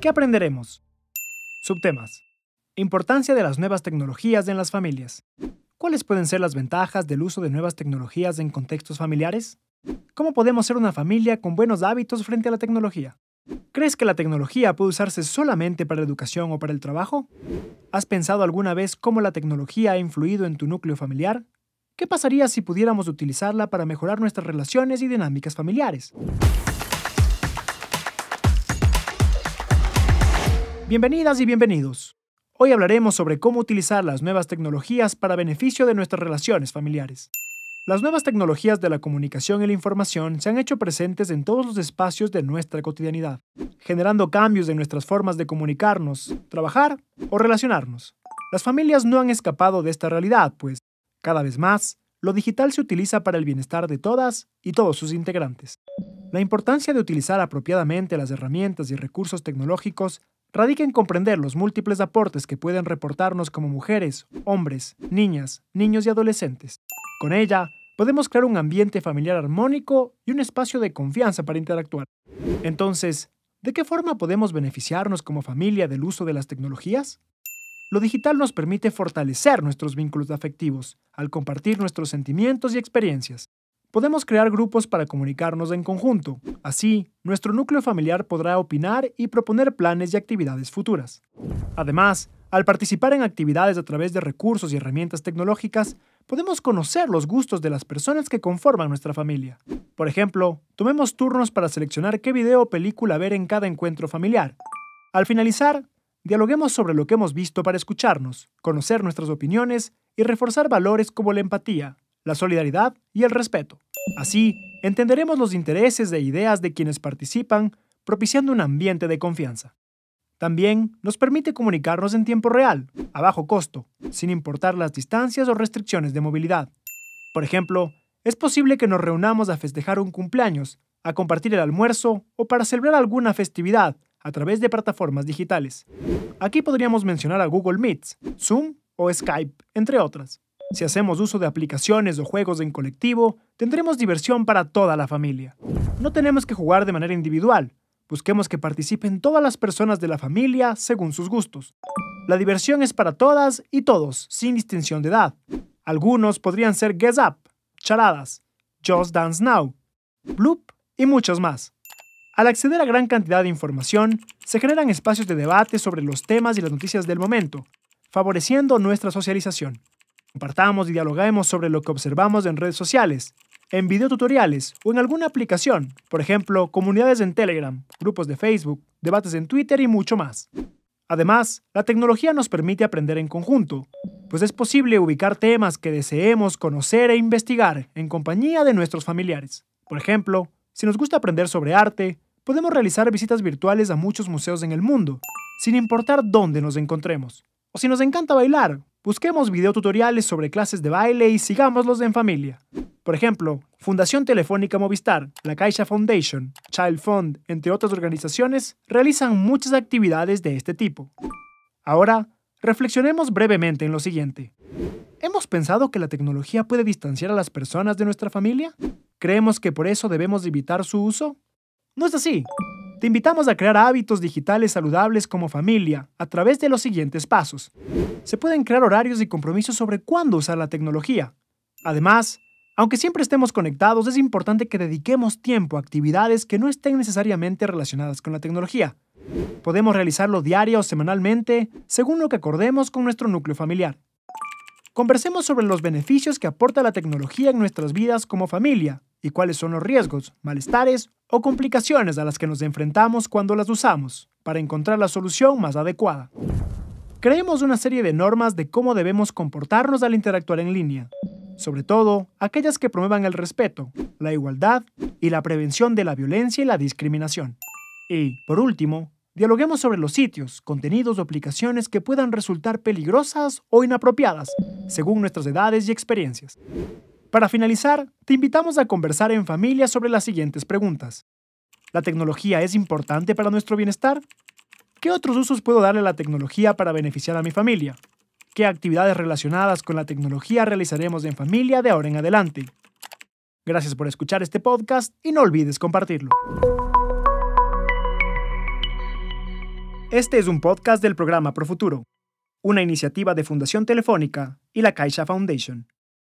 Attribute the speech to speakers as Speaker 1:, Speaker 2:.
Speaker 1: ¿Qué aprenderemos? Subtemas. Importancia de las nuevas tecnologías en las familias. ¿Cuáles pueden ser las ventajas del uso de nuevas tecnologías en contextos familiares? ¿Cómo podemos ser una familia con buenos hábitos frente a la tecnología? ¿Crees que la tecnología puede usarse solamente para la educación o para el trabajo? ¿Has pensado alguna vez cómo la tecnología ha influido en tu núcleo familiar? ¿Qué pasaría si pudiéramos utilizarla para mejorar nuestras relaciones y dinámicas familiares? Bienvenidas y bienvenidos. Hoy hablaremos sobre cómo utilizar las nuevas tecnologías para beneficio de nuestras relaciones familiares. Las nuevas tecnologías de la comunicación y la información se han hecho presentes en todos los espacios de nuestra cotidianidad, generando cambios en nuestras formas de comunicarnos, trabajar o relacionarnos. Las familias no han escapado de esta realidad, pues, cada vez más, lo digital se utiliza para el bienestar de todas y todos sus integrantes. La importancia de utilizar apropiadamente las herramientas y recursos tecnológicos radica en comprender los múltiples aportes que pueden reportarnos como mujeres, hombres, niñas, niños y adolescentes. Con ella, podemos crear un ambiente familiar armónico y un espacio de confianza para interactuar. Entonces, ¿de qué forma podemos beneficiarnos como familia del uso de las tecnologías? Lo digital nos permite fortalecer nuestros vínculos afectivos al compartir nuestros sentimientos y experiencias. Podemos crear grupos para comunicarnos en conjunto. Así, nuestro núcleo familiar podrá opinar y proponer planes y actividades futuras. Además, al participar en actividades a través de recursos y herramientas tecnológicas, podemos conocer los gustos de las personas que conforman nuestra familia. Por ejemplo, tomemos turnos para seleccionar qué video o película ver en cada encuentro familiar. Al finalizar, dialoguemos sobre lo que hemos visto para escucharnos, conocer nuestras opiniones y reforzar valores como la empatía, la solidaridad y el respeto. Así, entenderemos los intereses e ideas de quienes participan, propiciando un ambiente de confianza. También nos permite comunicarnos en tiempo real, a bajo costo, sin importar las distancias o restricciones de movilidad. Por ejemplo, es posible que nos reunamos a festejar un cumpleaños, a compartir el almuerzo o para celebrar alguna festividad a través de plataformas digitales. Aquí podríamos mencionar a Google Meets, Zoom o Skype, entre otras. Si hacemos uso de aplicaciones o juegos en colectivo, tendremos diversión para toda la familia. No tenemos que jugar de manera individual. Busquemos que participen todas las personas de la familia según sus gustos. La diversión es para todas y todos, sin distinción de edad. Algunos podrían ser Guess Up, Charadas, Just Dance Now, Bloop y muchos más. Al acceder a gran cantidad de información, se generan espacios de debate sobre los temas y las noticias del momento, favoreciendo nuestra socialización. Compartamos y dialoguemos sobre lo que observamos en redes sociales, en videotutoriales o en alguna aplicación, por ejemplo, comunidades en Telegram, grupos de Facebook, debates en Twitter y mucho más. Además, la tecnología nos permite aprender en conjunto, pues es posible ubicar temas que deseemos conocer e investigar en compañía de nuestros familiares. Por ejemplo, si nos gusta aprender sobre arte, podemos realizar visitas virtuales a muchos museos en el mundo, sin importar dónde nos encontremos. O si nos encanta bailar, Busquemos videotutoriales sobre clases de baile y sigámoslos en familia. Por ejemplo, Fundación Telefónica Movistar, la Caixa Foundation, Child Fund, entre otras organizaciones, realizan muchas actividades de este tipo. Ahora, reflexionemos brevemente en lo siguiente. ¿Hemos pensado que la tecnología puede distanciar a las personas de nuestra familia? ¿Creemos que por eso debemos evitar su uso? No es así. Te invitamos a crear hábitos digitales saludables como familia a través de los siguientes pasos. Se pueden crear horarios y compromisos sobre cuándo usar la tecnología. Además, aunque siempre estemos conectados, es importante que dediquemos tiempo a actividades que no estén necesariamente relacionadas con la tecnología. Podemos realizarlo diaria o semanalmente, según lo que acordemos con nuestro núcleo familiar. Conversemos sobre los beneficios que aporta la tecnología en nuestras vidas como familia y cuáles son los riesgos, malestares o complicaciones a las que nos enfrentamos cuando las usamos, para encontrar la solución más adecuada. Creemos una serie de normas de cómo debemos comportarnos al interactuar en línea, sobre todo aquellas que promuevan el respeto, la igualdad y la prevención de la violencia y la discriminación. Y, por último, dialoguemos sobre los sitios, contenidos o aplicaciones que puedan resultar peligrosas o inapropiadas, según nuestras edades y experiencias. Para finalizar, te invitamos a conversar en familia sobre las siguientes preguntas. ¿La tecnología es importante para nuestro bienestar? ¿Qué otros usos puedo darle a la tecnología para beneficiar a mi familia? ¿Qué actividades relacionadas con la tecnología realizaremos en familia de ahora en adelante? Gracias por escuchar este podcast y no olvides compartirlo. Este es un podcast del programa Profuturo, una iniciativa de Fundación Telefónica y la Caixa Foundation.